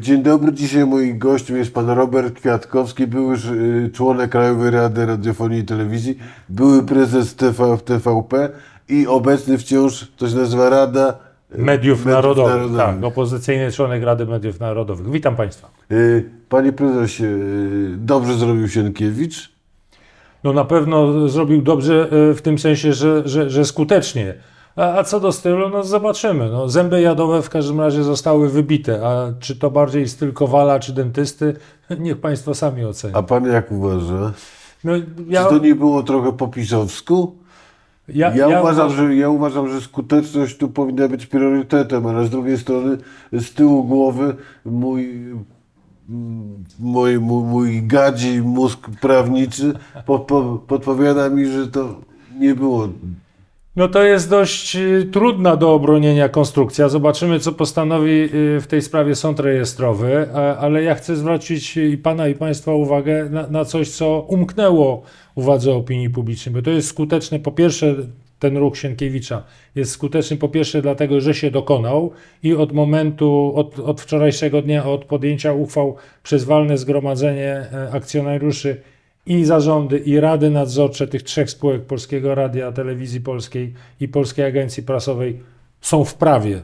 Dzień dobry, dzisiaj moim gościem jest pan Robert Kwiatkowski, były y, członek Krajowej Rady Radiofonii i Telewizji, były prezes TV, TVP i obecny wciąż, to się nazywa Rada y, Mediów, Mediów Narodowych. Narodowych. Tak, opozycyjny członek Rady Mediów Narodowych. Witam państwa. Y, panie prezesie, dobrze zrobił Sienkiewicz? No na pewno zrobił dobrze w tym sensie, że, że, że skutecznie a, a, co do stylu, no zobaczymy. No, zęby jadowe w każdym razie zostały wybite, a czy to bardziej styl Kowala czy dentysty, niech Państwo sami ocenią. A Pan jak uważa? No, ja... Czy to nie było trochę po pisowsku? Ja, ja, ja, uważam, że, ja uważam, że skuteczność tu powinna być priorytetem, ale z drugiej strony z tyłu głowy mój mój, mój, mój gadzi mózg prawniczy po, po, podpowiada mi, że to nie było no to jest dość y, trudna do obronienia konstrukcja. Zobaczymy, co postanowi y, w tej sprawie sąd rejestrowy, ale ja chcę zwrócić y, i Pana i Państwa uwagę na, na coś, co umknęło uwadze opinii publicznej, bo to jest skuteczne po pierwsze ten ruch Sienkiewicza jest skuteczny po pierwsze dlatego, że się dokonał i od momentu, od, od wczorajszego dnia, od podjęcia uchwał przez walne zgromadzenie e, akcjonariuszy i zarządy, i rady nadzorcze tych trzech spółek Polskiego Radia, Telewizji Polskiej i Polskiej Agencji Prasowej są w prawie,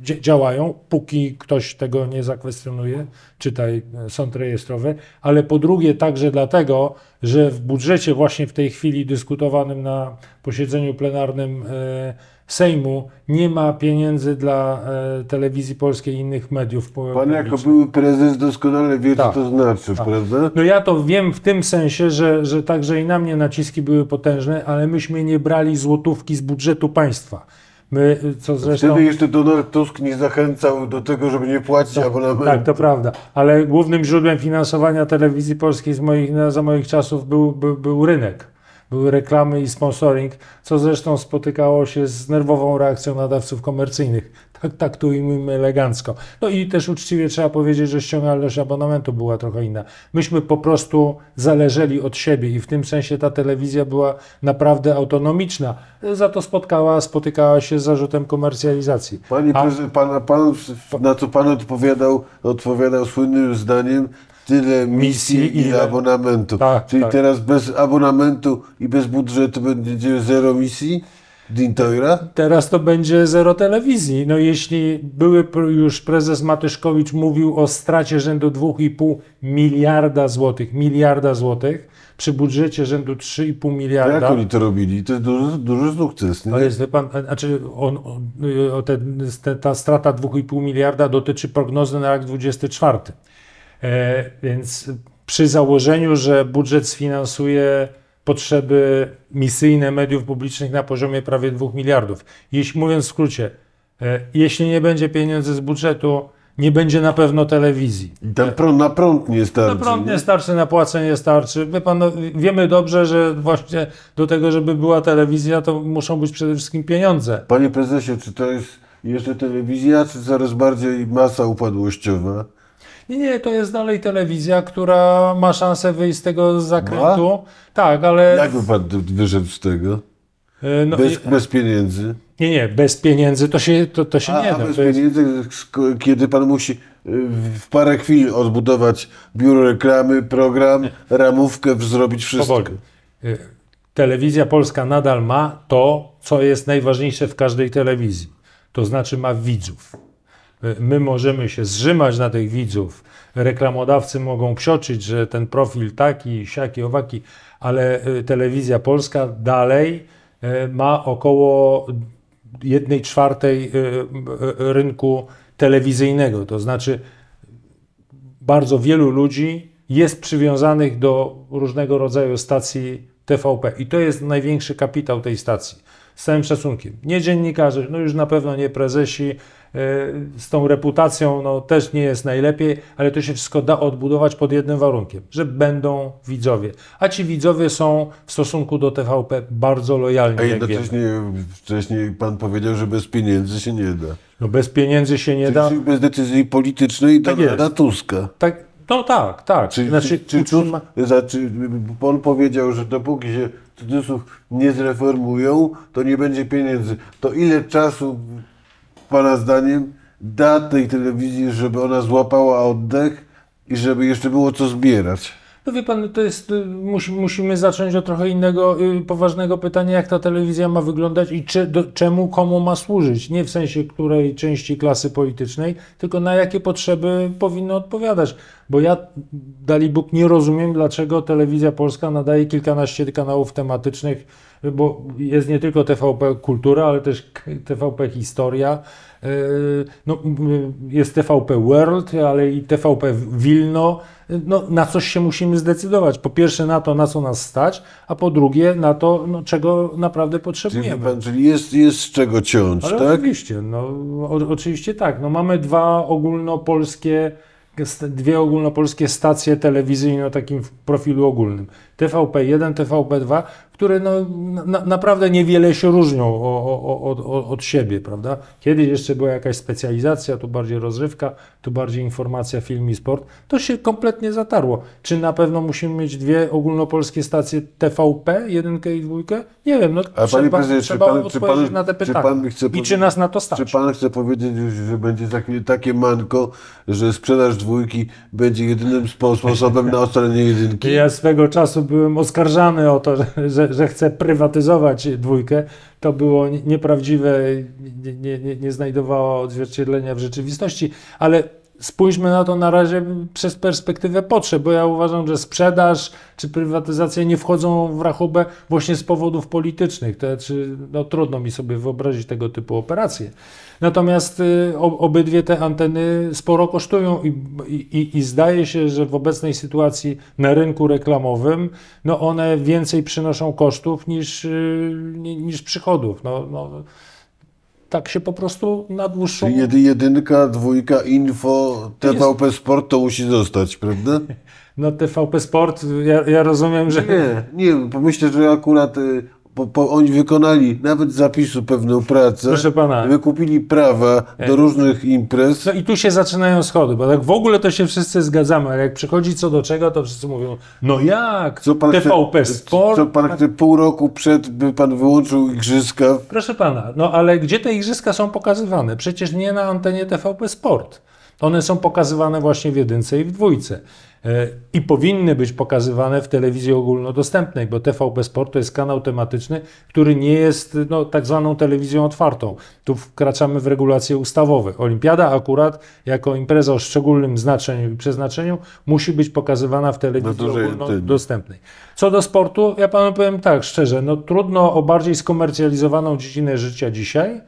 działają, póki ktoś tego nie zakwestionuje, czytaj e, sąd rejestrowy, ale po drugie także dlatego, że w budżecie właśnie w tej chwili dyskutowanym na posiedzeniu plenarnym e, Sejmu nie ma pieniędzy dla e, telewizji polskiej i innych mediów. Pan publicznych. jako były prezes doskonale wie, tak, co to znaczy, tak. prawda? No ja to wiem w tym sensie, że, że także i na mnie naciski były potężne, ale myśmy nie brali złotówki z budżetu państwa. My, e, co zresztą... Wtedy jeszcze Donald Tusk nie zachęcał do tego, żeby nie płacić to, tak, abonamentu. Tak, to prawda. Ale głównym źródłem finansowania telewizji polskiej z moich, za moich czasów był, był, był rynek były reklamy i sponsoring, co zresztą spotykało się z nerwową reakcją nadawców komercyjnych. Tak tu im elegancko. No i też uczciwie trzeba powiedzieć, że ściągalność abonamentu była trochę inna. Myśmy po prostu zależeli od siebie i w tym sensie ta telewizja była naprawdę autonomiczna. Za to spotkała, spotykała się z zarzutem komercjalizacji. Panie A... pan, pan, na co pan odpowiadał, odpowiadał słynnym zdaniem, tyle misji, misji ile, ile abonamentu. Tak, Czyli tak. teraz bez abonamentu i bez budżetu będzie zero misji? Dintoira? Teraz to będzie zero telewizji. No jeśli były już prezes Matyszkowicz mówił o stracie rzędu 2,5 miliarda złotych, miliarda złotych, przy budżecie rzędu 3,5 miliarda. To jak oni to robili? To jest duży, duży sukces. Nie? To jest, pan, znaczy on, on, te, ta strata 2,5 miliarda dotyczy prognozy na rok 2024. E, więc przy założeniu, że budżet sfinansuje potrzeby misyjne mediów publicznych na poziomie prawie 2 miliardów. Jeśli, mówiąc w skrócie, e, jeśli nie będzie pieniędzy z budżetu, nie będzie na pewno telewizji. Ten prąd na prąd nie starczy. Na prąd nie, nie starczy, na płace nie starczy. No, wiemy dobrze, że właśnie do tego, żeby była telewizja, to muszą być przede wszystkim pieniądze. Panie prezesie, czy to jest jeszcze telewizja, czy coraz bardziej masa upadłościowa? Nie, nie, to jest dalej telewizja, która ma szansę wyjść z tego zakrętu. Ma? Tak, ale. Jak pan wyszedł z tego? E, no, bez, i... bez pieniędzy. Nie, nie, bez pieniędzy to się, to, to się a, nie da. Bez pieniędzy, kiedy pan musi y, w parę chwil odbudować biuro reklamy, program, ramówkę, zrobić wszystko. Powoli. Y, telewizja Polska nadal ma to, co jest najważniejsze w każdej telewizji. To znaczy ma widzów. Y, my możemy się zrzymać na tych widzów, reklamodawcy mogą psioczyć, że ten profil taki, siaki, owaki, ale y, telewizja polska dalej y, ma około 1 czwartej rynku telewizyjnego. To znaczy, bardzo wielu ludzi jest przywiązanych do różnego rodzaju stacji TVP i to jest największy kapitał tej stacji. Z całym szacunkiem. Nie dziennikarze, no już na pewno nie prezesi, E, z tą reputacją no, też nie jest najlepiej, ale to się wszystko da odbudować pod jednym warunkiem, że będą widzowie. A ci widzowie są w stosunku do TVP bardzo lojalni. A jednocześnie wcześniej pan powiedział, że bez pieniędzy się nie da. No bez pieniędzy się nie Czyli da. Bez decyzji politycznej tak da Tuska. Tak, no tak, tak. Czy, znaczy, czy, czy, utrzyma... znaczy, on powiedział, że dopóki się cudzysłów nie zreformują, to nie będzie pieniędzy. To ile czasu Pana zdaniem da tej telewizji, żeby ona złapała oddech i żeby jeszcze było co zbierać? No wie pan, to jest, y, musimy zacząć od trochę innego y, poważnego pytania, jak ta telewizja ma wyglądać i czy, do, czemu, komu ma służyć. Nie w sensie której części klasy politycznej, tylko na jakie potrzeby powinno odpowiadać. Bo ja, dali Bóg, nie rozumiem, dlaczego telewizja polska nadaje kilkanaście kanałów tematycznych, y, bo jest nie tylko TVP Kultura, ale też TVP Historia, no, jest TVP World, ale i TVP Wilno, no, na coś się musimy zdecydować. Po pierwsze na to, na co nas stać, a po drugie na to, no, czego naprawdę potrzebujemy. Czyli, czyli jest, jest z czego ciąć, Ale tak? Oczywiście, no, o, oczywiście tak. No, mamy dwa ogólnopolskie dwie ogólnopolskie stacje telewizyjne o takim profilu ogólnym. TVP1, TVP2, które no, na, naprawdę niewiele się różnią o, o, o, od siebie, prawda? Kiedyś jeszcze była jakaś specjalizacja, tu bardziej rozrywka, tu bardziej informacja, film i sport. To się kompletnie zatarło. Czy na pewno musimy mieć dwie ogólnopolskie stacje TVP, jedynkę i dwójkę? Nie wiem, no A trzeba, panie prezesie, trzeba czy pan, odpowiedzieć czy pan, na te pytania. Czy pan chce I czy nas na to stać? Czy pan chce powiedzieć, że będzie takie, takie manko, że sprzedaż dwójki będzie jedynym sposobem na ocalenie jedynki? Ja swego czasu byłem oskarżany o to, że, że chcę prywatyzować dwójkę. To było nieprawdziwe, nie, nie, nie znajdowało odzwierciedlenia w rzeczywistości, ale spójrzmy na to na razie przez perspektywę potrzeb, bo ja uważam, że sprzedaż czy prywatyzacja nie wchodzą w rachubę właśnie z powodów politycznych. To znaczy, no, trudno mi sobie wyobrazić tego typu operacje. Natomiast y, obydwie te anteny sporo kosztują i, i, i zdaje się, że w obecnej sytuacji na rynku reklamowym no one więcej przynoszą kosztów niż, y, niż przychodów. No, no, tak się po prostu na dłuższą... Czyli jedynka, dwójka, info, TVP jest... Sport to musi zostać, prawda? No TVP Sport, ja, ja rozumiem, że... Nie, nie, bo że akurat y, oni wykonali nawet zapisu pewną pracę. Proszę pana. Wykupili prawa do e. różnych imprez. No i tu się zaczynają schody, bo tak w ogóle to się wszyscy zgadzamy, ale jak przychodzi co do czego, to wszyscy mówią, no jak, co pan TVP chce, Sport. Co pan tak. chce pół roku przed, by pan wyłączył igrzyska? Proszę pana, no ale gdzie te igrzyska są pokazywane? Przecież nie na antenie TVP Sport. One są pokazywane właśnie w jedynce i w dwójce i powinny być pokazywane w telewizji ogólnodostępnej, bo TVP Sport to jest kanał tematyczny, który nie jest no, tak zwaną telewizją otwartą. Tu wkraczamy w regulacje ustawowe. Olimpiada akurat jako impreza o szczególnym znaczeniu i przeznaczeniu musi być pokazywana w telewizji no ogólnodostępnej. Co do sportu, ja panu powiem tak szczerze, no trudno o bardziej skomercjalizowaną dziedzinę życia dzisiaj,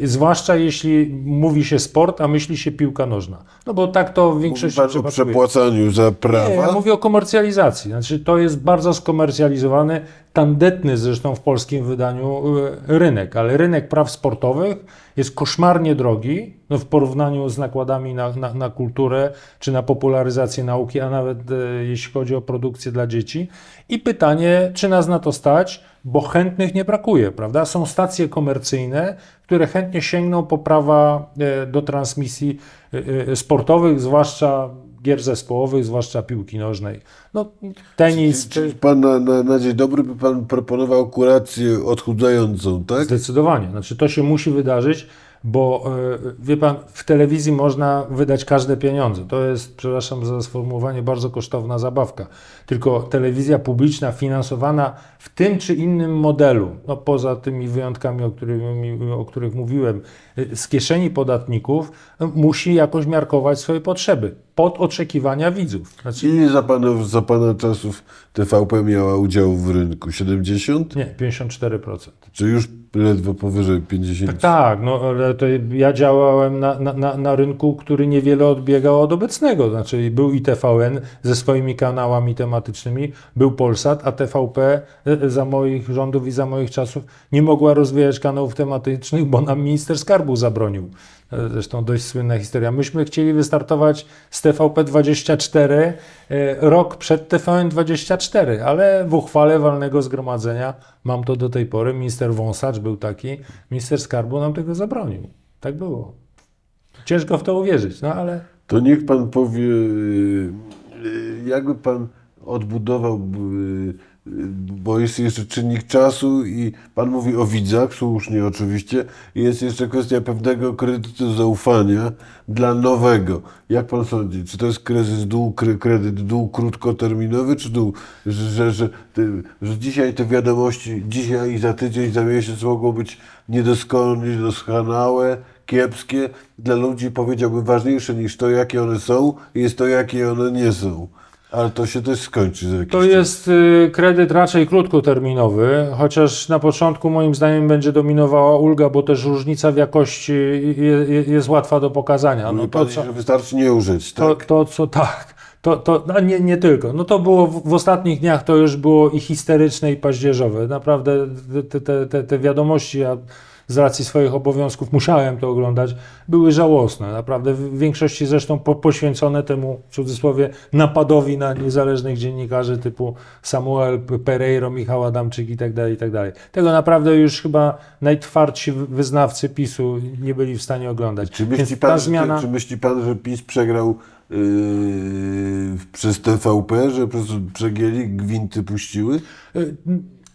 Y, zwłaszcza jeśli mówi się sport, a myśli się piłka nożna. No bo tak to w większości przypadków... o przepłacaniu za prawa? Nie, ja mówię o komercjalizacji. Znaczy to jest bardzo skomercjalizowany, tandetny zresztą w polskim wydaniu y, rynek, ale rynek praw sportowych jest koszmarnie drogi no w porównaniu z nakładami na, na, na kulturę czy na popularyzację nauki, a nawet e, jeśli chodzi o produkcję dla dzieci. I pytanie, czy nas na to stać? bo chętnych nie brakuje, prawda? Są stacje komercyjne, które chętnie sięgną po prawa e, do transmisji e, e, sportowych, zwłaszcza gier zespołowych, zwłaszcza piłki nożnej. No, tenis. Czy, czy pan na, na, na, dzień dobry by pan proponował kurację odchudzającą, tak? Zdecydowanie. Znaczy, to się musi wydarzyć bo e, wie pan, w telewizji można wydać każde pieniądze. To jest, przepraszam za sformułowanie, bardzo kosztowna zabawka. Tylko telewizja publiczna finansowana w tym czy innym modelu, no poza tymi wyjątkami, o których, o których mówiłem, e, z kieszeni podatników, e, musi jakoś miarkować swoje potrzeby pod oczekiwania widzów. Znaczy... Ile za pana, za pana czasów TVP miała udział w rynku? 70? Nie, 54%. Czy już ledwo powyżej 50%? Tak, tak no, ale to ja działałem na, na, na rynku, który niewiele odbiegał od obecnego. Znaczy był i TVN ze swoimi kanałami tematycznymi, był Polsat, a TVP e, e, za moich rządów i za moich czasów nie mogła rozwijać kanałów tematycznych, bo nam minister skarbu zabronił. Zresztą dość słynna historia. Myśmy chcieli wystartować z TVP24 e, rok przed TVN24, ale w uchwale walnego zgromadzenia, mam to do tej pory, minister Wąsacz był taki, minister skarbu nam tego zabronił. Tak było. Ciężko w to uwierzyć, no ale. To niech pan powie, e, jakby pan odbudował e, bo jest jeszcze czynnik czasu i pan mówi o widzach, słusznie oczywiście, i jest jeszcze kwestia pewnego kredytu zaufania dla nowego. Jak pan sądzi, czy to jest kryzys dług, kredyt dług krótkoterminowy, czy dług, że, że, że, że dzisiaj te wiadomości, dzisiaj i za tydzień, za miesiąc mogą być niedoskonałe, niedoskonałe, kiepskie, dla ludzi powiedziałbym ważniejsze niż to, jakie one są, jest to, jakie one nie są. Ale to się też skończy. To czas. jest y, kredyt raczej krótkoterminowy, chociaż na początku moim zdaniem będzie dominowała ulga, bo też różnica w jakości je, je, jest łatwa do pokazania. No, no to, co, wystarczy nie użyć, to, tak? To, co tak. To, to, a no nie, nie tylko. No to było w, w, ostatnich dniach, to już było i historyczne i paździerzowe. Naprawdę te, te, te, te wiadomości, ja z racji swoich obowiązków musiałem to oglądać, były żałosne. Naprawdę w większości zresztą po, poświęcone temu, w cudzysłowie, napadowi na niezależnych dziennikarzy typu Samuel Pereiro, Michał Adamczyk itd. Tak itd. Tak Tego naprawdę już chyba najtwardsi wyznawcy PiSu nie byli w stanie oglądać. Czy myśli, pan, zmiana... czy, czy myśli pan, że PiS przegrał Yy, przez TVP, że po prostu przegięli, gwinty puściły? Yy,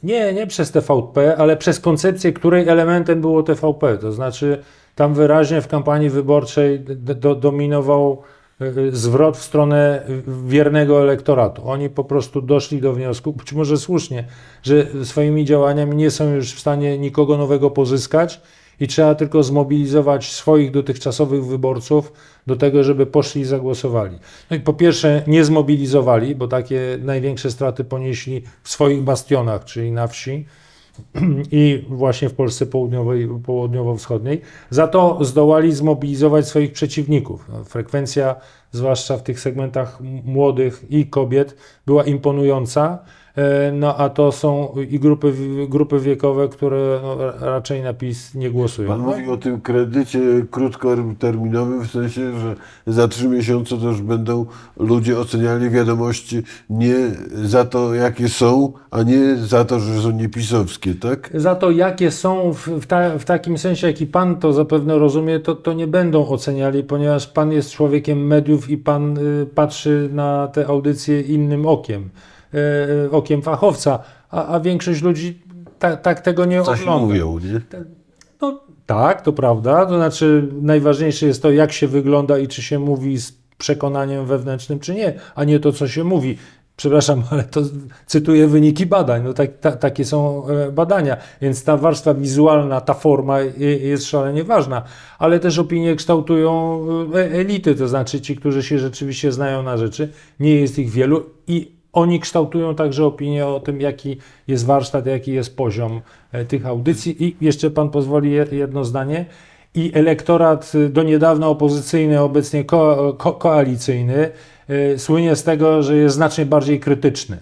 nie, nie przez TVP, ale przez koncepcję, której elementem było TVP. To znaczy, tam wyraźnie w kampanii wyborczej do, dominował e, e, zwrot w stronę wiernego elektoratu. Oni po prostu doszli do wniosku, być może słusznie, że swoimi działaniami nie są już w stanie nikogo nowego pozyskać i trzeba tylko zmobilizować swoich dotychczasowych wyborców do tego, żeby poszli i zagłosowali. No i po pierwsze nie zmobilizowali, bo takie największe straty ponieśli w swoich bastionach, czyli na wsi i właśnie w Polsce południowej, południowo-wschodniej. Za to zdołali zmobilizować swoich przeciwników. No, frekwencja, zwłaszcza w tych segmentach młodych i kobiet, była imponująca. E, no a to są i grupy, grupy wiekowe, które no, raczej na PiS nie głosują. Pan mówi o tym kredycie krótkoterminowym, w sensie, że za trzy miesiące to już będą ludzie oceniali wiadomości nie za to, jakie są, a nie za to, że są niepisowskie, tak? Za to, jakie są, w, ta, w takim sensie, jaki pan to zapewne rozumie, to, to nie będą oceniali, ponieważ pan jest człowiekiem mediów i pan y, patrzy na te audycje innym okiem. E, e, okiem fachowca, a, a większość ludzi tak, tak tego nie Coś ogląda. mówią, nie? No tak, to prawda. To znaczy najważniejsze jest to, jak się wygląda i czy się mówi z przekonaniem wewnętrznym, czy nie, a nie to, co się mówi. Przepraszam, ale to cytuję wyniki badań. No tak, ta, takie są e, badania, więc ta warstwa wizualna, ta forma jest szalenie ważna, ale też opinie kształtują elity, to znaczy ci, którzy się rzeczywiście znają na rzeczy. Nie jest ich wielu i oni kształtują także opinię o tym, jaki jest warsztat, jaki jest poziom e, tych audycji. I jeszcze pan pozwoli jedno zdanie. I elektorat e, do niedawna opozycyjny, obecnie ko ko koalicyjny, e, słynie z tego, że jest znacznie bardziej krytyczny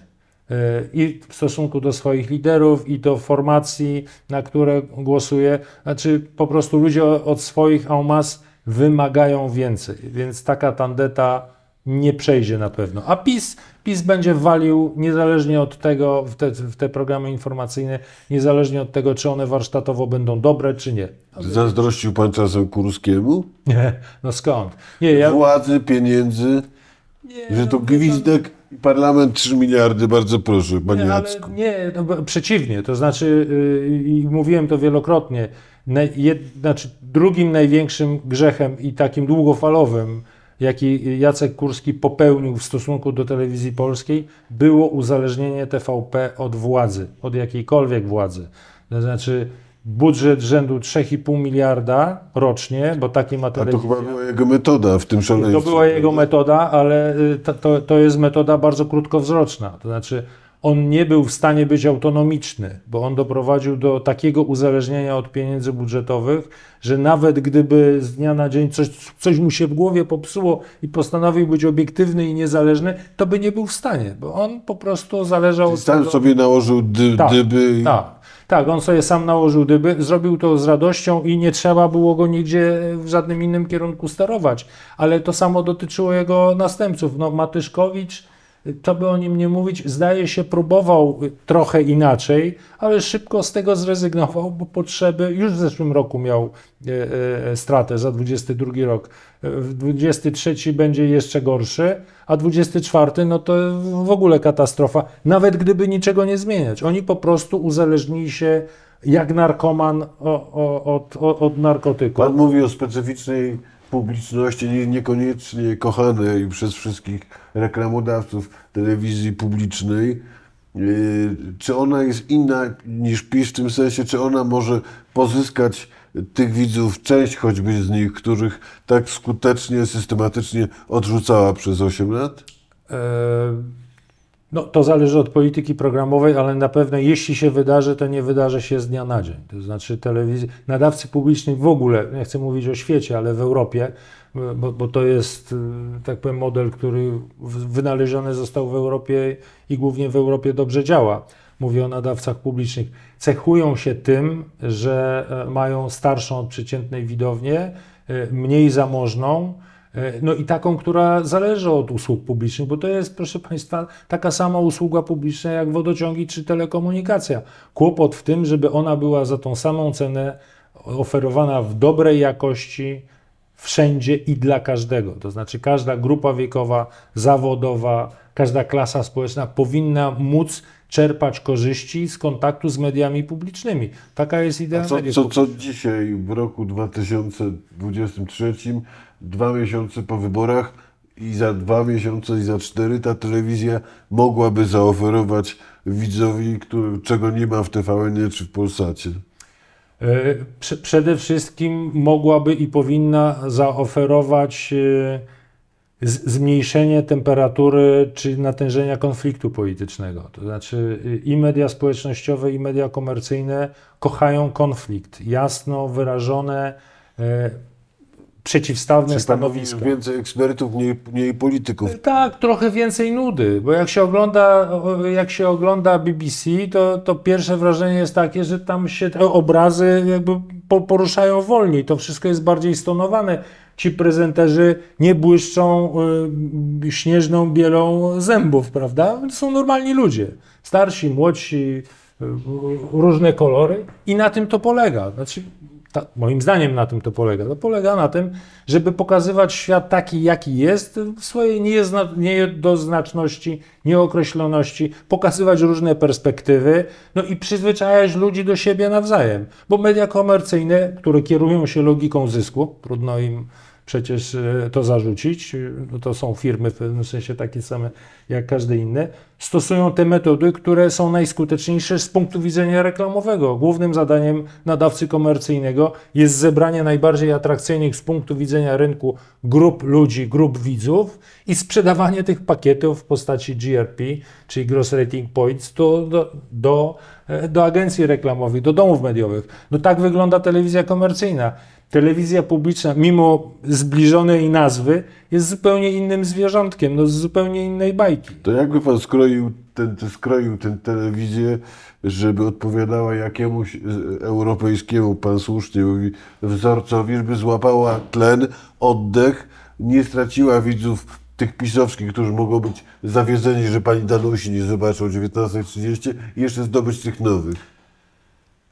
i w stosunku do swoich liderów, i do formacji, na które głosuje. Znaczy, po prostu ludzie od swoich en masse wymagają więcej, więc taka tandeta nie przejdzie na pewno. A PiS, PiS będzie walił niezależnie od tego, w te, w te programy informacyjne, niezależnie od tego, czy one warsztatowo będą dobre, czy nie. Zazdrościł pan czasem Kurskiemu? Nie, no skąd? Nie, ja... Władzy, pieniędzy, nie, że to no, gwizdek... Parlament 3 miliardy, bardzo proszę, panie nie, Jacku. Nie, no, przeciwnie, to znaczy, yy, mówiłem to wielokrotnie, naj, jed, znaczy, drugim największym grzechem i takim długofalowym jaki Jacek Kurski popełnił w stosunku do telewizji polskiej, było uzależnienie TVP od władzy, od jakiejkolwiek władzy. To znaczy budżet rzędu 3,5 miliarda rocznie, bo taki ma telewizja. A to chyba była jego metoda w tym szaleństwie. To była jego metoda, ale to, to jest metoda bardzo krótkowzroczna. To znaczy on nie był w stanie być autonomiczny, bo on doprowadził do takiego uzależnienia od pieniędzy budżetowych, że nawet gdyby z dnia na dzień coś, coś mu się w głowie popsuło i postanowił być obiektywny i niezależny, to by nie był w stanie, bo on po prostu zależał Czyli od sam tego. sobie nałożył dy, tak, dyby. Tak, tak, on sobie sam nałożył dyby, zrobił to z radością i nie trzeba było go nigdzie w żadnym innym kierunku sterować. Ale to samo dotyczyło jego następców. No, Matyszkowicz to by o nim nie mówić, zdaje się, próbował trochę inaczej, ale szybko z tego zrezygnował, bo potrzeby, już w zeszłym roku miał e, e, stratę za 22 rok, w 23 będzie jeszcze gorszy, a 24 no to w ogóle katastrofa, nawet gdyby niczego nie zmieniać. Oni po prostu uzależnili się jak narkoman od, od, od narkotyków. Pan mówi o specyficznej publiczności niekoniecznie kochanej przez wszystkich reklamodawców telewizji publicznej, yy, czy ona jest inna niż PiS w tym sensie, czy ona może pozyskać tych widzów, część choćby z nich, których tak skutecznie, systematycznie odrzucała przez 8 lat? Yy, no, to zależy od polityki programowej, ale na pewno jeśli się wydarzy, to nie wydarzy się z dnia na dzień. To znaczy telewizji nadawcy publiczni w ogóle, nie chcę mówić o świecie, ale w Europie, bo, bo to jest, e, tak powiem, model, który wynaleziony został w Europie i głównie w Europie dobrze działa. Mówię o nadawcach publicznych. Cechują się tym, że e, mają starszą od przeciętnej widownię, e, mniej zamożną, E, no i taką, która zależy od usług publicznych, bo to jest, proszę Państwa, taka sama usługa publiczna jak wodociągi czy telekomunikacja. Kłopot w tym, żeby ona była za tą samą cenę oferowana w dobrej jakości wszędzie i dla każdego. To znaczy każda grupa wiekowa, zawodowa, każda klasa społeczna powinna móc czerpać korzyści z kontaktu z mediami publicznymi. Taka jest idea. A co, co, co dzisiaj w roku 2023, dwa miesiące po wyborach i za dwa miesiące i za cztery ta telewizja mogłaby zaoferować widzowi, który, czego nie ma w TVN czy w Polsacie? E, przede wszystkim mogłaby i powinna zaoferować e, zmniejszenie temperatury czy natężenia konfliktu politycznego. To znaczy y, i media społecznościowe, i media komercyjne kochają konflikt. Jasno wyrażone, e, przeciwstawne czy znaczy, stanowiska. Więcej ekspertów mniej, mniej polityków. E, tak, trochę więcej nudy, bo jak się ogląda, jak się ogląda BBC, to, to pierwsze wrażenie jest takie, że tam się te obrazy jakby poruszają wolniej, to wszystko jest bardziej stonowane ci prezenterzy nie błyszczą y, śnieżną bielą zębów, prawda? Są normalni ludzie, starsi, młodsi, y, różne kolory i na tym to polega. Znaczy, ta, moim zdaniem na tym to polega. To polega na tym, żeby pokazywać świat taki, jaki jest, w swojej niezna, niedoznaczności, nieokreśloności, pokazywać różne perspektywy, no i przyzwyczajać ludzi do siebie nawzajem. Bo media komercyjne, które kierują się logiką zysku, trudno im przecież e, to zarzucić. No to są firmy w pewnym sensie takie same jak każdy inny. Stosują te metody, które są najskuteczniejsze z punktu widzenia reklamowego. Głównym zadaniem nadawcy komercyjnego jest zebranie najbardziej atrakcyjnych z punktu widzenia rynku grup ludzi, grup widzów i sprzedawanie tych pakietów w postaci GRP, czyli Gross Rating Points, do, do, do, e, do agencji reklamowych, do domów mediowych. No tak wygląda telewizja komercyjna telewizja publiczna, mimo zbliżonej nazwy, jest zupełnie innym zwierzątkiem, no z zupełnie innej bajki. To jakby pan skroił ten, ten, skroił ten telewizję, żeby odpowiadała jakiemuś e, europejskiemu, pan słusznie mówi, wzorcowi, żeby złapała tlen, oddech, nie straciła widzów tych pisowskich, którzy mogą być zawiedzeni, że pani Danusi nie zobaczą o 19.30 i jeszcze zdobyć tych nowych.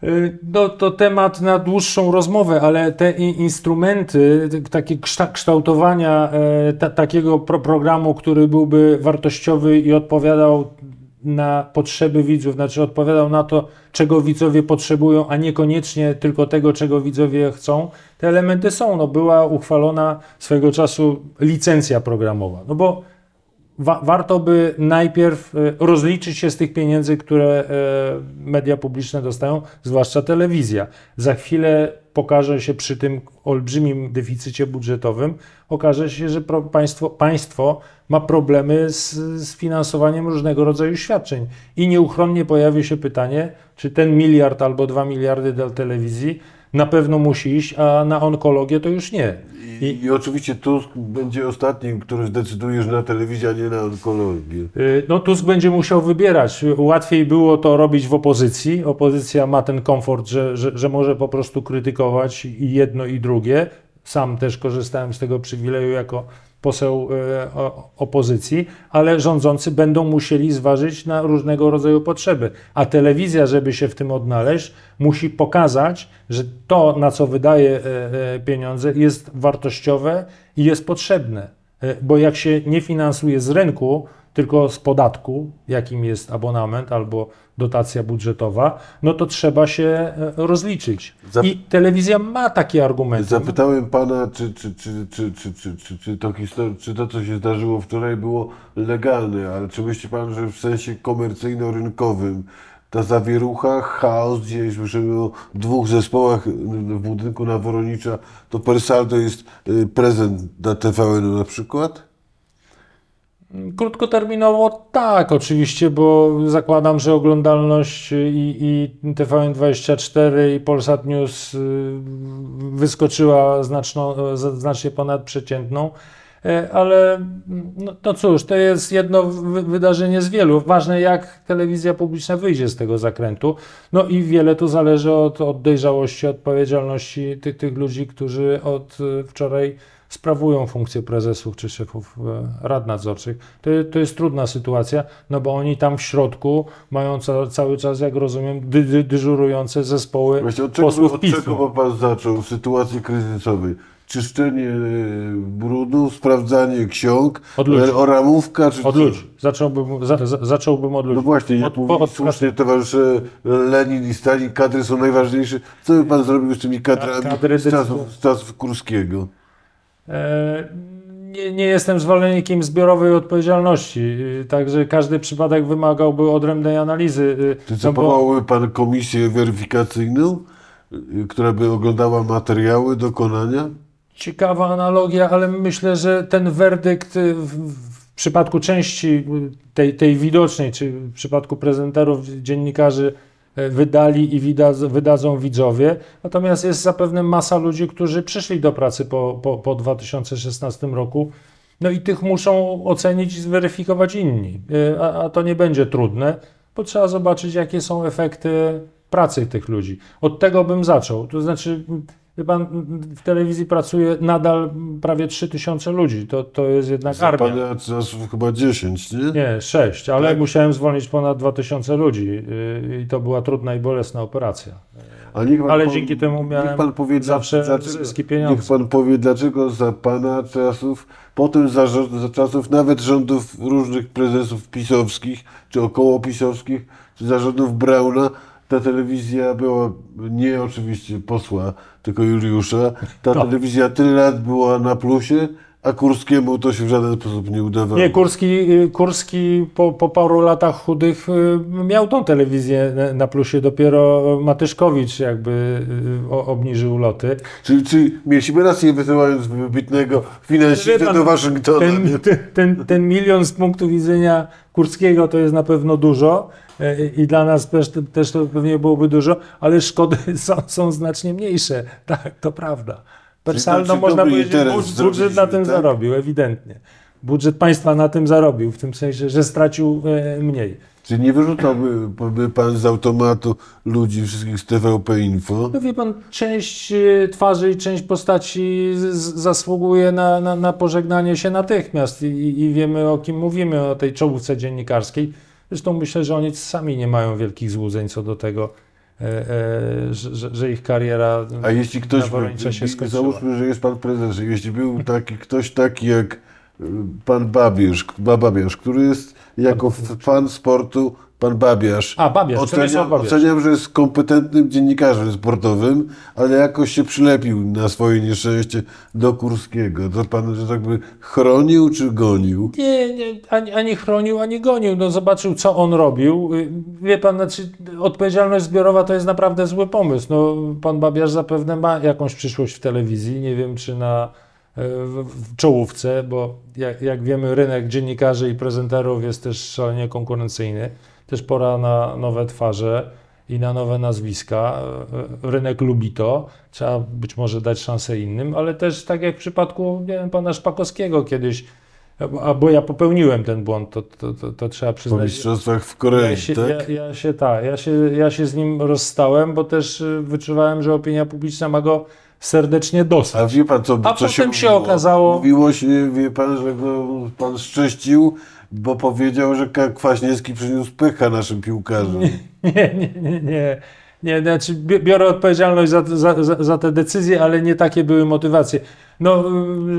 Y, no to temat na dłuższą rozmowę, ale te instrumenty, takie kształtowania e, ta, takiego pro programu, który byłby wartościowy i odpowiadał na potrzeby widzów, znaczy odpowiadał na to, czego widzowie potrzebują, a niekoniecznie tylko tego, czego widzowie chcą, te elementy są. No, była uchwalona swego czasu licencja programowa, no bo wa warto by najpierw y, rozliczyć się z tych pieniędzy, które y, media publiczne dostają, zwłaszcza telewizja. Za chwilę pokaże się przy tym olbrzymim deficycie budżetowym, okaże się, że państwo, państwo ma problemy z, z finansowaniem różnego rodzaju świadczeń. I nieuchronnie pojawi się pytanie, czy ten miliard albo dwa miliardy dla telewizji na pewno musi iść, a na onkologię to już nie. I, I, oczywiście Tusk będzie ostatnim, który zdecyduje, że na telewizję, a nie na onkologię. Y, no Tusk będzie musiał wybierać. Łatwiej było to robić w opozycji. Opozycja ma ten komfort, że, że, że może po prostu krytykować i jedno i drugie. Sam też korzystałem z tego przywileju jako poseł e, opozycji, ale rządzący będą musieli zważyć na różnego rodzaju potrzeby. A telewizja, żeby się w tym odnaleźć, musi pokazać, że to, na co wydaje e, e, pieniądze, jest wartościowe i jest potrzebne. E, bo jak się nie finansuje z rynku, tylko z podatku, jakim jest abonament albo dotacja budżetowa, no to trzeba się e, rozliczyć. I telewizja ma takie argumenty. Zapytałem pana, czy, czy, czy, czy, czy, czy, czy, czy, to czy to, co się zdarzyło wczoraj, było legalne, ale czy myśli pan, że w sensie komercyjno-rynkowym ta zawierucha, chaos, gdzieś słyszymy o dwóch zespołach w budynku na Woronicza, to Persal to jest y, prezent dla TVN na przykład? Krótkoterminowo tak, oczywiście, bo zakładam, że oglądalność y, i, i TVN24 i Polsat News y, wyskoczyła znacznie ponad przeciętną. E, ale mm, no, no cóż, to jest jedno wydarzenie z wielu. Ważne, jak telewizja publiczna wyjdzie z tego zakrętu. No i wiele tu zależy od, od dojrzałości, odpowiedzialności tych, tych ludzi, którzy od e, wczoraj sprawują funkcję prezesów czy szefów e, rad nadzorczych. To, to jest trudna sytuacja, no bo oni tam w środku mają ca, cały czas, jak rozumiem, dy, dy, dyżurujące zespoły Właśnie od czego, posłów od czego pan zaczął sytuacji kryzysowej? czyszczenie y, brudu, sprawdzanie ksiąg, od ludzi. E, oramówka czy Od coś. ludzi. Zacząłbym, za, zacząłbym od ludzi. No właśnie, jak od, od, słusznie towarzysze Lenin i Stalin, kadry są najważniejsze. Co by pan zrobił z tymi kadrami kadry z, czasów, z czasów Kurskiego? E, nie, nie jestem zwolennikiem zbiorowej odpowiedzialności, e, także każdy przypadek wymagałby odrębnej analizy. E, czy no bo... pan komisję weryfikacyjną? która by oglądała materiały dokonania? ciekawa analogia, ale myślę, że ten werdykt y, w przypadku części y, tej, tej widocznej, czy w przypadku prezenterów, dziennikarzy y, wydali i wydadzą widzowie. Natomiast jest zapewne masa ludzi, którzy przyszli do pracy po, po, po 2016 roku. No i tych muszą ocenić i zweryfikować inni. A, a to nie będzie trudne, bo trzeba zobaczyć, jakie są efekty pracy tych ludzi. Od tego bym zaczął. To znaczy, Chyba w telewizji pracuje nadal prawie 3000 ludzi. To, to jest jednak Zapada armia. czasów chyba 10, nie? Nie, 6, ale tak. musiałem zwolnić ponad 2000 ludzi y, i to była trudna i bolesna operacja. Ale, pan, dzięki temu miałem niech pan powie, zawsze dlaczego, pieniądze. Niech pan powie, dlaczego za pana czasów, potem za, za czasów nawet rządów różnych prezesów pisowskich, czy około pisowskich, czy zarządów Brauna, ta telewizja była nie oczywiście posła, tylko Juliusza. Ta no. telewizja tyle lat była na plusie, a Kurskiemu to się w żaden sposób nie udawało. Nie, Kurski, Kurski po, po paru latach chudych y, miał tą telewizję na plusie, dopiero Matyszkowicz jakby y, obniżył loty. Czyli, czyli mieliśmy rację wysyłając wybitnego finansistę do Waszyngtonu. Ten, ten, ten, ten milion z punktu widzenia Kurskiego to jest na pewno dużo, E, i dla nas też, też to pewnie byłoby dużo, ale szkody są, są znacznie mniejsze. Tak, to prawda. Personalno można powiedzieć, budżet na tym tak? zarobił, ewidentnie. Budżet państwa na tym zarobił, w tym sensie, że stracił e, mniej. Czy nie wyrzucałby pan z automatu ludzi wszystkich z TVP Info? No wie pan, część e, twarzy i część postaci zasługuje na, na, na pożegnanie się natychmiast I, i, wiemy o kim mówimy, o tej czołówce dziennikarskiej Zresztą myślę, że oni sami nie mają wielkich złudzeń co do tego, e, e, że, że, ich kariera A jeśli ktoś, na się skończyła. Załóżmy, że jest pan prezes, jeśli był taki ktoś taki jak e, pan Babiusz, Babiusz który jest jako fan sportu pan Babiarz. A, Babiarz, oceniam, Babiarz. oceniam, że jest kompetentnym dziennikarzem sportowym, ale jakoś się przylepił na swoje nieszczęście do Kurskiego. To pan, że tak by chronił czy gonił? Nie, nie ani, ani chronił, ani gonił. No, zobaczył, co on robił. Y, wie pan, znaczy, odpowiedzialność zbiorowa to jest naprawdę zły pomysł. No, pan Babiarz zapewne ma jakąś przyszłość w telewizji. Nie wiem, czy na e, w czołówce, bo jak, jak wiemy, rynek dziennikarzy i prezenterów jest też szalenie konkurencyjny też pora na nowe twarze i na nowe nazwiska. Rynek lubi to, trzeba być może dać szansę innym, ale też tak jak w przypadku nie wiem, pana Szpakowskiego kiedyś, a bo ja popełniłem ten błąd, to, to, to, to trzeba przyznać. Po czasach w Korei, ja się, tak? Ja, ja się ta ja się, ja się z nim rozstałem, bo też y, wyczuwałem, że opinia publiczna ma go serdecznie dostać. A wie pan, co, A co potem się, się okazało... Mówiło się, wie pan, że go pan szczęścił, bo powiedział, że Kwaśniewski przyniósł pycha naszym piłkarzom. Nie, nie, nie, nie. Nie, znaczy biorę odpowiedzialność za, za, za te decyzje, ale nie takie były motywacje. No,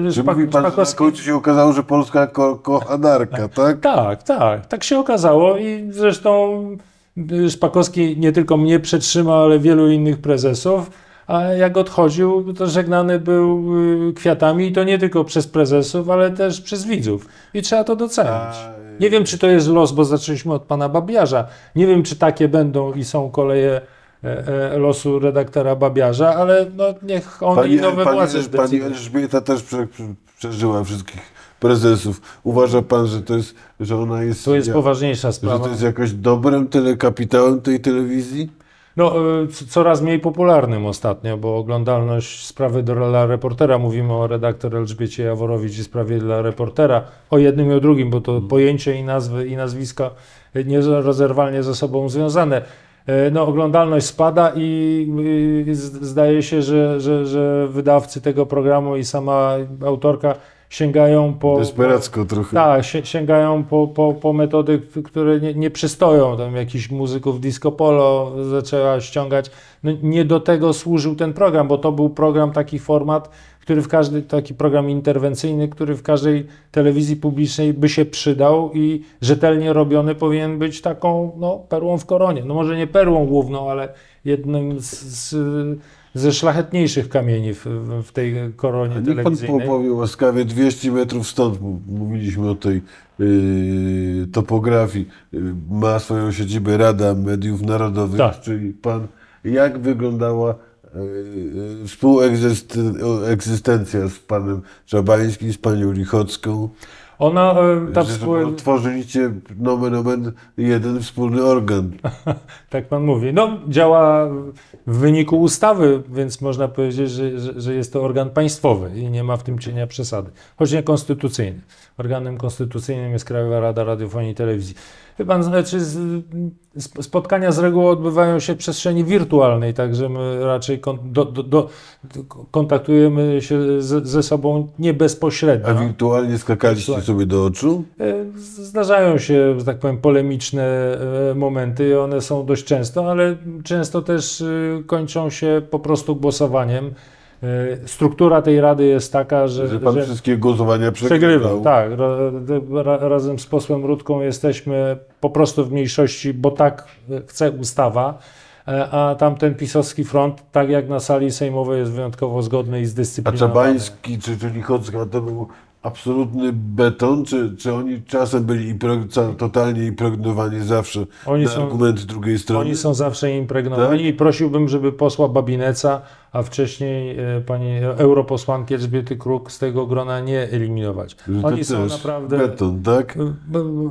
y, że mówi pan, Szpakowski... na końcu się okazało, że Polska ko kochanarka, tak. tak? Tak, tak. Tak się okazało i zresztą y, Szpakowski nie tylko mnie przetrzymał, ale wielu innych prezesów a jak odchodził, to żegnany był y, kwiatami i to nie tylko przez prezesów, ale też przez widzów. I trzeba to docenić. Nie wiem, y, czy to jest los, bo zaczęliśmy od pana Babiarza. Nie wiem, czy takie będą i są koleje e, e, losu redaktora Babiarza, ale no niech on i nowe pani, władze zdecydują. Pani Elżbieta też przeżyła wszystkich prezesów. Uważa pan, że to jest, że ona jest... To jest poważniejsza sprawa. Że to jest jakoś dobrem, tyle kapitałem tej telewizji? No, e, coraz mniej popularnym ostatnio, bo oglądalność sprawy dla reportera, mówimy o redaktor Elżbiecie Jaworowicz i sprawie dla reportera, o jednym i o drugim, bo to mhm. pojęcie i nazwy i nazwiska nierozerwalnie ze sobą związane. E, no, oglądalność spada i e, zdaje się, że, że, że wydawcy tego programu i sama autorka sięgają po... Desperacko trochę. Tak, sięgają po, po, po metody, które nie, nie przystoją. Tam jakiś muzyków disco polo zaczęła ściągać. No, nie do tego służył ten program, bo to był program, taki format, który w każdy taki program interwencyjny, który w każdej telewizji publicznej by się przydał i rzetelnie robiony powinien być taką no, perłą w koronie. No może nie perłą główną, ale jednym z, z ze szlachetniejszych kamieni w, w tej koronie A Niech pan powie łaskawie, 200 metrów stąd, mówiliśmy o tej y, topografii, y, ma swoją siedzibę Rada Mediów Narodowych, tak. czyli pan, jak wyglądała y, y współegzystencja z panem Żabalińskim, z panią Lichocką? Ona e, ta wspólna... Tworzyliście nomen jeden wspólny organ. tak pan mówi. No działa w wyniku ustawy, więc można powiedzieć, że, że, że jest to organ państwowy i nie ma w tym cienia przesady. Choć nie konstytucyjny. Organem konstytucyjnym jest Krajowa Rada Radiofonii i Telewizji. Chyba znaczy spotkania z reguły odbywają się w przestrzeni wirtualnej, także my raczej kon, do, do, do, kontaktujemy się z, ze sobą nie bezpośrednio. A wirtualnie skakaliście Wirtualnie. sobie do oczu? E, zdarzają się, że tak powiem, polemiczne e, momenty i one są dość często, ale często też e, kończą się po prostu głosowaniem E, struktura tej rady jest taka, że. Że pan że wszystkie głosowania przegrywał. Tak. Ra, razem z posłem Rudką jesteśmy po prostu w mniejszości, bo tak chce ustawa e, a tamten pisowski front, tak jak na sali sejmowej, jest wyjątkowo zgodny i zdyscyplinowany. A Czabański czy, czy Lichocka to był absolutny beton, czy, czy oni czasem byli impreg- totalnie impregnowani zawsze oni na są, argumenty drugiej strony? Oni są zawsze impregnowani tak? i prosiłbym, żeby posła Babineca a wcześniej e, pani europosłanki Elżbiety Kruk z tego grona nie eliminować. No Oni są naprawdę beton, tak?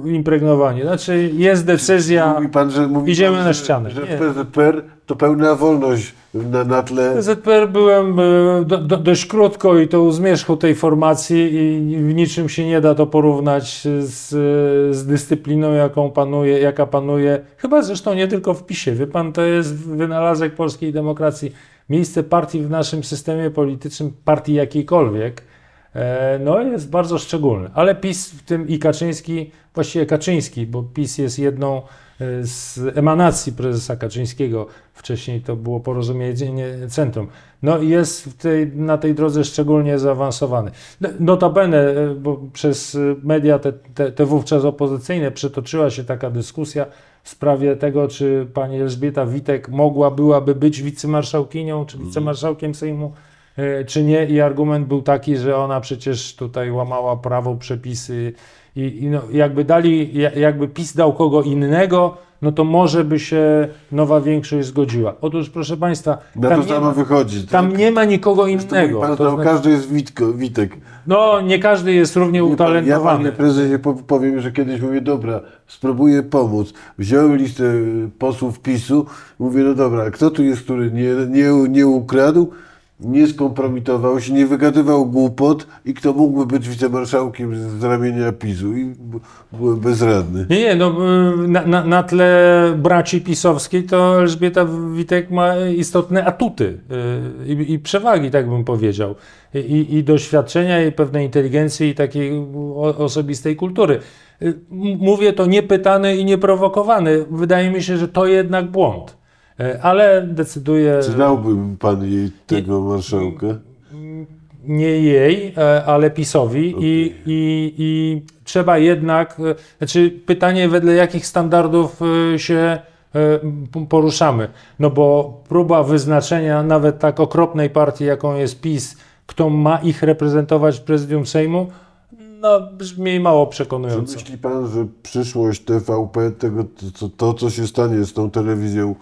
impregnowani. Znaczy jest decyzja, pan, że, idziemy pan, na ścianę. Że, że PZPR to pełna wolność na, na tle. PZPR byłem e, do, do, dość krótko i to u zmierzchu tej formacji i w niczym się nie da to porównać z, z dyscypliną, jaką panuje, jaka panuje, chyba zresztą nie tylko w PiSie. Wie pan, to jest wynalazek polskiej demokracji miejsce partii w naszym systemie politycznym, partii jakiejkolwiek, e, no jest bardzo szczególny. Ale PiS w tym i Kaczyński, właściwie Kaczyński, bo PiS jest jedną e, z emanacji prezesa Kaczyńskiego, wcześniej to było porozumienie centrum, no jest tej, na tej drodze szczególnie zaawansowany. No, notabene, e, bo przez media te, te, te wówczas opozycyjne przetoczyła się taka dyskusja, w sprawie tego, czy pani Elżbieta Witek mogła, byłaby być wicemarszałkinią, czy mm. wicemarszałkiem Sejmu, e, czy nie. I argument był taki, że ona przecież tutaj łamała prawo, przepisy i, i no, jakby dali, jakby PiS dał kogo innego, no to może by się nowa większość zgodziła. Otóż, proszę Państwa, Na tam, to nie, ma, wychodzi, tak? tam nie ma nikogo innego. Pan, to znaczy... Każdy jest Witko, Witek. No, nie każdy jest równie utalentowany. ja, panie prezesie, powiem, że kiedyś mówię, dobra, spróbuję pomóc. Wziąłem listę posłów PiSu, mówię, no dobra, kto tu jest, który nie, nie, nie ukradł? nie skompromitował się, nie wygadywał głupot i kto mógłby być wicemarszałkiem z ramienia PiSu i byłem bezradny. Nie, nie, no y, na, na, na tle braci pisowskiej to Elżbieta Witek ma istotne atuty y, i, i przewagi, tak bym powiedział. I, I, doświadczenia, i pewnej inteligencji, i takiej osobistej kultury. Y, mówię to niepytany i nieprowokowany. Wydaje mi się, że to jednak błąd E, ale decyduje... Czy dałby pan jej tego marszałka? Nie jej, e, ale PiSowi okay. i, i, i trzeba jednak, e, znaczy pytanie wedle jakich standardów się poruszamy. No bo próba wyznaczenia nawet tak okropnej partii, jaką jest PiS, kto ma ich reprezentować w prezydium Sejmu, no brzmi mało przekonująco. Czy myśli pan, że przyszłość TVP, tego, to, to co się stanie z tą telewizją,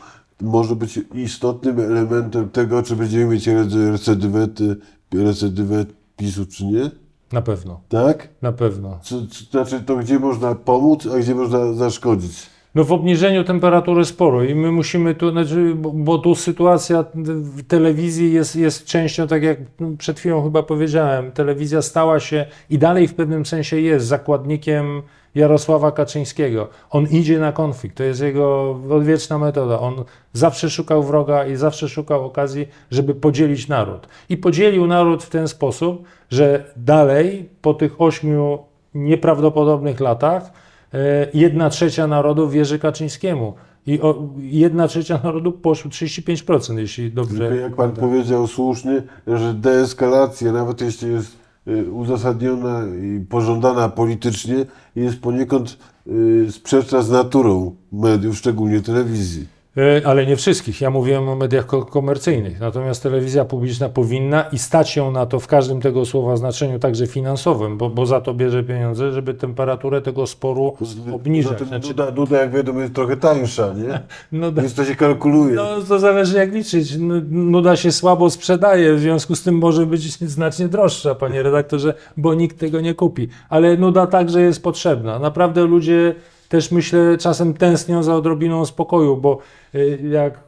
może być istotnym elementem tego, czy będziemy mieć recydywety, recydywet PiSu, czy nie? Na pewno. Tak? Na pewno. Co, znaczy to, gdzie można pomóc, a gdzie można zaszkodzić? No w obniżeniu temperatury sporo i my musimy tu, znaczy, bo tu sytuacja w telewizji jest, jest częścią, tak jak no, przed chwilą chyba powiedziałem, telewizja stała się i dalej w pewnym sensie jest zakładnikiem Jarosława Kaczyńskiego. On idzie na konflikt, to jest jego odwieczna metoda. On zawsze szukał wroga i zawsze szukał okazji, żeby podzielić naród. I podzielił naród w ten sposób, że dalej po tych ośmiu nieprawdopodobnych latach E, jedna trzecia narodu wierzy Kaczyńskiemu. I jedna trzecia narodu poszło 35%, jeśli dobrze. Tylko jak pan powiedział słusznie, że deeskalacja, nawet jeśli jest y, uzasadniona i pożądana politycznie, jest poniekąd y, sprzeczna z naturą mediów, szczególnie telewizji. E, ale nie wszystkich. Ja mówiłem o mediach komercyjnych. Natomiast telewizja publiczna powinna i stać ją na to w każdym tego słowa znaczeniu, także finansowym, bo, bo za to bierze pieniądze, żeby temperaturę tego sporu obniżyć. Znaczy, Duda, Duda, jak wiadomo, jest trochę tańsza, nie? No, Więc to się kalkuluje. No, to zależy jak liczyć. Nuda no, się słabo sprzedaje, w związku z tym może być znacznie droższa, panie redaktorze, bo nikt tego nie kupi. Ale nuda także jest potrzebna. Naprawdę ludzie też myślę czasem tęsknią za odrobiną spokoju, bo y, jak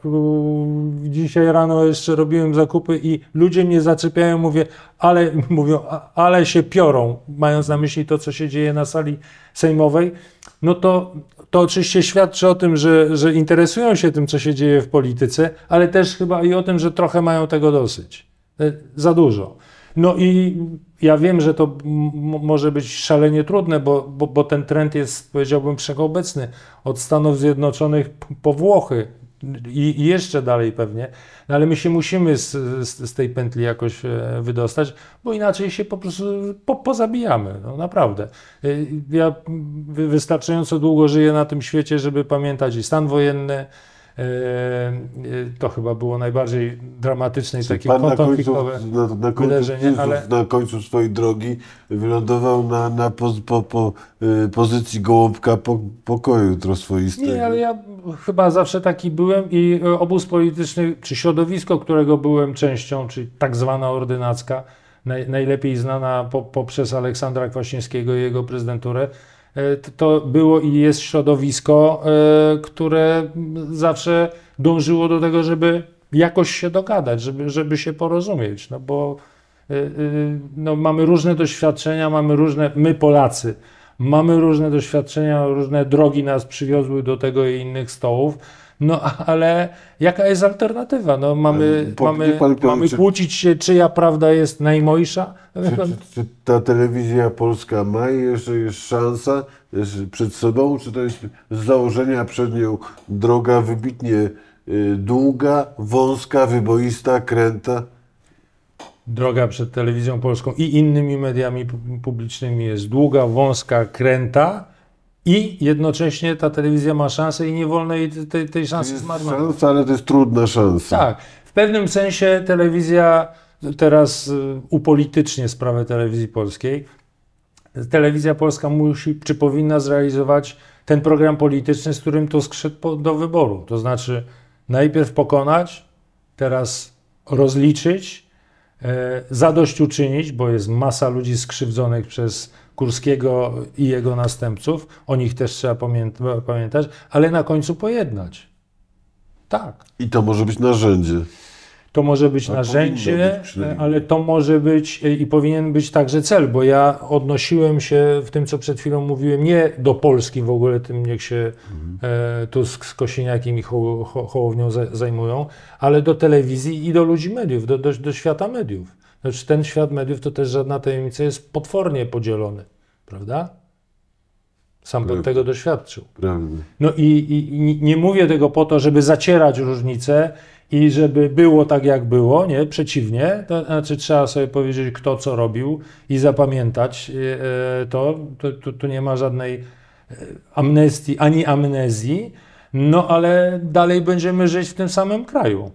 dzisiaj rano jeszcze robiłem zakupy i ludzie mnie zaczepiają, mówię, ale mówią, ale się piorą, mając na myśli to, co się dzieje na sali sejmowej, no to to oczywiście świadczy o tym, że, że interesują się tym, co się dzieje w polityce, ale też chyba i o tym, że trochę mają tego dosyć. E, za dużo. No i ja wiem, że to może być szalenie trudne, bo, bo, bo, ten trend jest, powiedziałbym, wszechobecny od Stanów Zjednoczonych po Włochy i, i jeszcze dalej pewnie, no ale my się musimy z, z, z, tej pętli jakoś e, wydostać, bo inaczej się po prostu po, pozabijamy, no naprawdę. E, ja wystarczająco długo żyję na tym świecie, żeby pamiętać i stan wojenny, e, to chyba było najbardziej dramatyczne i takie pan na na, końcu ale... na końcu swojej drogi wylądował na, na po, po, po, y, pozycji gołąbka po, pokoju troswoistego. Nie, ale ja chyba zawsze taki byłem i e, obóz polityczny, czy środowisko, którego byłem częścią, czyli tak zwana ordynacka, naj, najlepiej znana po, poprzez Aleksandra Kwaśniewskiego i jego prezydenturę, e, to było i jest środowisko, e, które zawsze dążyło do tego, żeby jakoś się dogadać, żeby, żeby się porozumieć, no bo y, y, no, mamy różne doświadczenia, mamy różne, my Polacy, mamy różne doświadczenia, różne drogi nas przywiozły do tego i innych stołów, no ale jaka jest alternatywa? No, mamy po, mamy, pan, mamy czy, kłócić się, czyja prawda jest najmojsza? Czy, czy, czy, ta telewizja polska ma jeszcze jest szansa jest przed sobą, czy to jest z założenia przed nią droga wybitnie Y, długa, wąska, wyboista, kręta. Droga przed telewizją polską i innymi mediami publicznymi jest długa, wąska, kręta. I jednocześnie ta telewizja ma szansę i nie wolno jej tej, tej szansy zmarnować. ale to jest trudna szansa. Tak. W pewnym sensie telewizja teraz y, upolitycznie sprawę telewizji polskiej. Telewizja polska musi, czy powinna zrealizować ten program polityczny, z którym to skrzydł do wyboru. To znaczy najpierw pokonać, teraz rozliczyć, e, zadośćuczynić, bo jest masa ludzi skrzywdzonych przez Kurskiego i jego następców, o nich też trzeba pamiętać, ale na końcu pojednać. Tak. I to może być narzędzie. To może być tak narzędzie, być e, ale to może być e, i powinien być także cel, bo ja odnosiłem się w tym, co przed chwilą mówiłem, nie do Polski w ogóle, tym niech się mhm. e, Tusk z Kosiniakiem i Hołownią zajmują, ale do telewizji i do ludzi mediów, do, do, do świata mediów. Znaczy ten świat mediów to też żadna tajemnica jest potwornie podzielony, prawda? Sam Prawda. tego doświadczył. Prawda. No i, i, nie mówię tego po to, żeby zacierać różnice i żeby było tak, jak było, nie, przeciwnie, to znaczy trzeba sobie powiedzieć, kto co robił i zapamiętać e, e, to, tu nie ma żadnej e, amnestii, ani amnezji, no ale dalej będziemy żyć w tym samym kraju.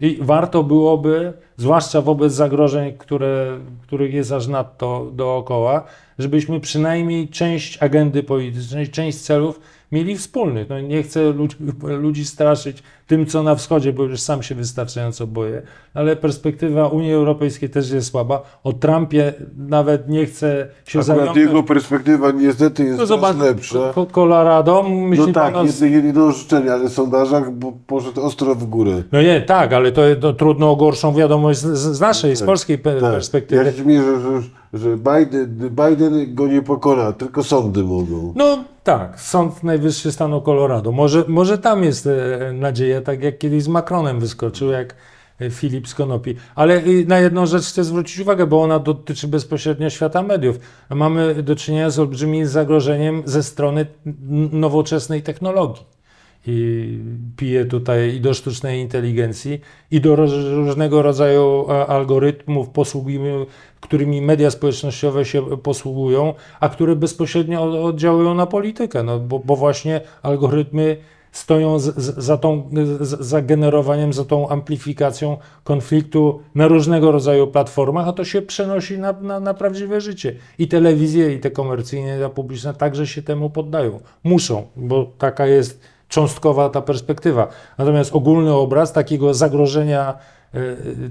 I warto byłoby, zwłaszcza wobec zagrożeń, które, których jest aż nadto dookoła, żebyśmy przynajmniej część agendy politycznej, część celów mieli wspólnych. No nie chcę ludzi, ludzi straszyć tym, co na wschodzie, bo już sam się wystarczająco boję. Ale perspektywa Unii Europejskiej też jest słaba. O Trumpie nawet nie chcę się Akurat jego perspektywa niestety jest no, zobacz, lepsza. Colorado, myśli No tak, jest o... do ale w sondażach bo poszedł ostro w górę. No nie, tak, ale to, to trudno o gorszą wiadomość z, z naszej, tak, z polskiej tak. perspektywy. Ja się zmierzę, że, że Biden, Biden go nie pokona, tylko sądy mogą. No tak, Sąd Najwyższy Stanu Colorado. Może, może tam jest e, nadzieja tak jak kiedyś z Macronem wyskoczył, jak e, Filip z Konopi. Ale y, na jedną rzecz chcę zwrócić uwagę, bo ona dotyczy bezpośrednio świata mediów. Mamy do czynienia z olbrzymim zagrożeniem ze strony nowoczesnej technologii. I pije tutaj i do sztucznej inteligencji, i do różnego rodzaju algorytmów, którymi media społecznościowe się posługują, a które bezpośrednio oddziałują na politykę, no bo, bo właśnie algorytmy stoją z, z, za, tą, z, za generowaniem, za tą amplifikacją konfliktu na różnego rodzaju platformach, a to się przenosi na, na, na prawdziwe życie. I telewizje, i te komercyjne, i te publiczne także się temu poddają. Muszą, bo taka jest cząstkowa ta perspektywa. Natomiast ogólny obraz takiego zagrożenia e,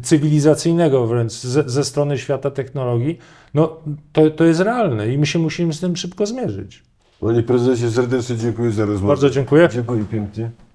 cywilizacyjnego wręcz ze, ze strony świata technologii, no to, to jest realne i my się musimy z tym szybko zmierzyć. Panie prezesie, serdecznie dziękuję za rozmowę. Bardzo dziękuję. Dziękuję pięknie.